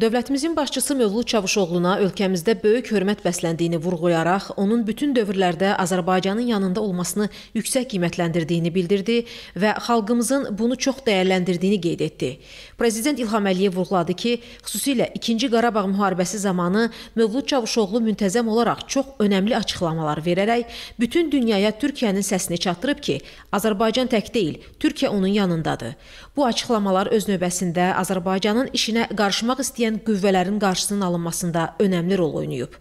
Dövlətimizin başçısı Mövlud Çavuşoğluna ölkəmizdə böyük hörmət bəsləndiyini vurğulayaraq, onun bütün dövrlərdə Azərbaycanın yanında olmasını yüksək qiymətləndirdiyini bildirdi və xalqımızın bunu çox dəyərləndirdiyini qeyd etdi. Prezident İlham Əliyev vurğuladı ki, xüsusilə 2-ci Qarabağ müharibəsi zamanı Mövlud Çavuşoğlu müntəzəm olaraq çox önəmli açıqlamalar verərək bütün dünyaya Türkiyənin səsini çatdırıb ki, Azərbaycan tək deyil, Türkiyə onun yanındadır. Bu açıqlamalar öz növbəsində Azərbaycanın işinə qarışmaq istəyən istəyən qüvvələrin qarşısının alınmasında önəmli rol oynayıb.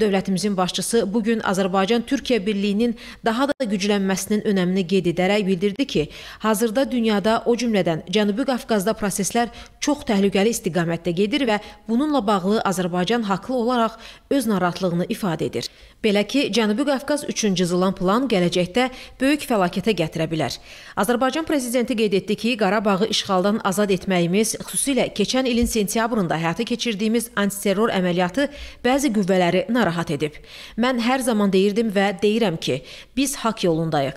Dövlətimizin başçısı bu gün Azərbaycan-Türkiyə birliyinin daha da güclənməsinin önəmini qeyd edərək bildirdi ki, hazırda dünyada o cümlədən Cənubi Qafqazda proseslər çox təhlükəli istiqamətdə gedir və bununla bağlı Azərbaycan haqlı olaraq öz narahatlığını ifadə edir. Belə ki, Cənubi Qafqaz üçün cızılan plan gələcəkdə böyük fəlakətə gətirə bilər. Azərbaycan prezidenti qeyd etdi ki, Qarabağı işğaldan azad etməyimiz xüsusilə keçən ilin sentyabrında həyata həyata keçirdiyimiz antiterror əməliyyatı bəzi qüvvələri narahat edib. Mən hər zaman deyirdim və deyirəm ki, biz haqq yolundayıq.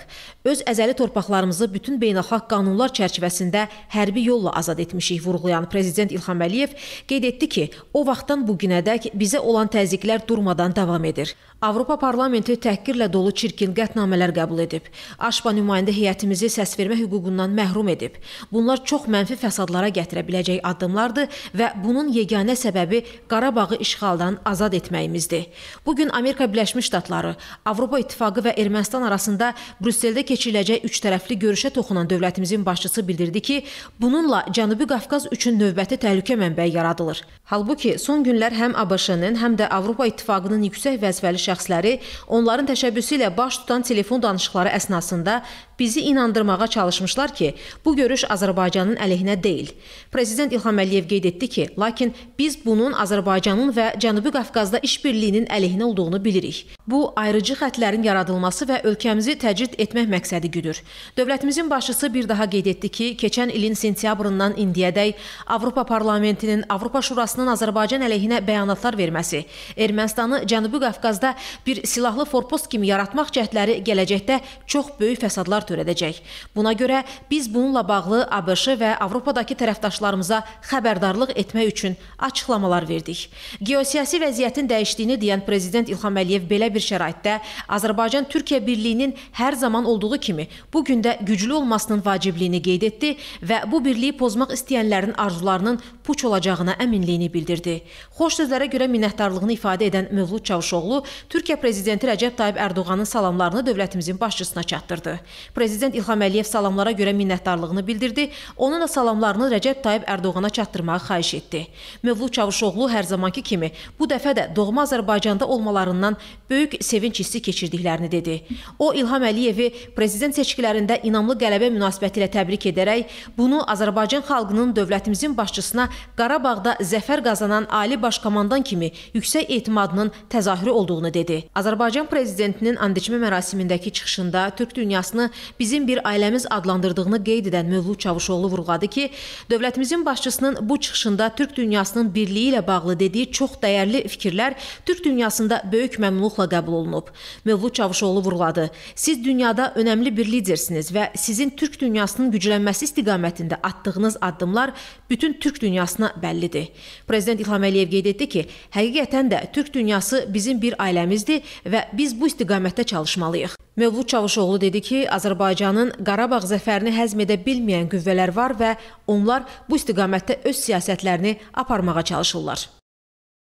Öz əzəli torpaqlarımızı bütün beynəlxalq qanunlar çərçivəsində hərbi yolla azad etmişik vurğulayan prezident İlham Əliyev qeyd etdi ki, o vaxtdan bu günədək bizə olan təzyiqlər durmadan davam edir. Avropa Parlamenti təhqirlə dolu çirkin qətnamələr qəbul edib. Aşba nümayəndə heyətimizi səsvermə hüququndan məhrum edib. Bunlar çox mənfi fəsadlara gətirə biləcək addımlardır və bunun yeganə səbəbi Qarabağı işğaldan azad etməyimizdir. Bu gün Amerika Birləşmiş Ştatları, Avropa İttifaqı və Ermənistan arasında Brüsseldə keçiriləcək üçtərəfli görüşə toxunan dövlətimizin başçısı bildirdi ki, bununla Cənubi Qafqaz üçün növbəti təhlükə mənbəyi yaradılır. Halbuki son günlər həm ABŞ-nin, həm də Avropa İttifaqının yüksək vəzifəli şəxsləri şəxsləri onların təşəbbüsü ilə baş tutan telefon danışıqları əsnasında bizi inandırmağa çalışmışlar ki, bu görüş Azərbaycanın əleyhinə deyil. Prezident İlham Əliyev qeyd etdi ki, lakin biz bunun Azərbaycanın və Cənubi Qafqazda işbirliyinin əleyhinə olduğunu bilirik. Bu ayrıcı xətlərin yaradılması və ölkəmizi təcrid etmək məqsədi güdür. Dövlətimizin başçısı bir daha qeyd etdi ki, keçən ilin sentyabrından indiyədək Avropa Parlamentinin Avropa Şurasının Azərbaycan əleyhinə bəyanatlar verməsi Ermənistanı Cənubi Qafqazda bir silahlı forpost kimi yaratmaq cəhdləri gələcəkdə çox böyük fəsadlar törədəcək. Buna görə biz bununla bağlı ABŞ və Avropadakı tərəfdaşlarımıza xəbərdarlıq etmək üçün açıqlamalar verdik. Geosiyasi vəziyyətin dəyişdiyini deyən prezident İlham Əliyev belə bir şəraitdə Azərbaycan-Türkiyə birliyinin hər zaman olduğu kimi bu gün də güclü olmasının vacibliyini qeyd etdi və bu birliyi pozmaq istəyənlərin arzularının puç olacağına əminliyini bildirdi. Xoş sözlərə görə minnətdarlığını ifadə edən Mövlud Çavuşoğlu Türkiyə prezidenti Rəcəb Tayyib Ərdoğanın salamlarını dövlətimizin başçısına çatdırdı. Prezident İlham Əliyev salamlara görə minnətdarlığını bildirdi, onun da salamlarını Rəcəb Tayyib Ərdoğana çatdırmağı xahiş etdi. Mövlud Çavuşoğlu hər zamanki kimi bu dəfə də doğma Azərbaycanda olmalarından böyük sevinç hissi keçirdiklərini dedi. O İlham Əliyevi prezident seçkilərində inamlı qələbə münasibəti ilə təbrik edərək, bunu Azərbaycan xalqının dövlətimizin başçısına Qarabağda zəfər qazanan ali baş komandan kimi yüksək etimadının təzahürü olduğunu olacağını dedi. Azərbaycan prezidentinin andiçmə mərasimindəki çıxışında Türk dünyasını bizim bir ailəmiz adlandırdığını qeyd edən Mövlud Çavuşoğlu vurğuladı ki, dövlətimizin başçısının bu çıxışında Türk dünyasının birliyi ilə bağlı dediyi çox dəyərli fikirlər Türk dünyasında böyük məmnunluqla qəbul olunub. Mövlud Çavuşoğlu vurğuladı. Siz dünyada önəmli bir lidersiniz və sizin Türk dünyasının güclənməsi istiqamətində atdığınız addımlar bütün Türk dünyasına bəllidir. Prezident İlham Əliyev qeyd etdi ki, həqiqətən də Türk dünyası bizim bir ailəmiz məsələmizdir və biz bu istiqamətdə çalışmalıyıq. Mövlud Çavuşoğlu dedi ki, Azərbaycanın Qarabağ zəfərini həzm edə bilməyən qüvvələr var və onlar bu istiqamətdə öz siyasətlərini aparmağa çalışırlar.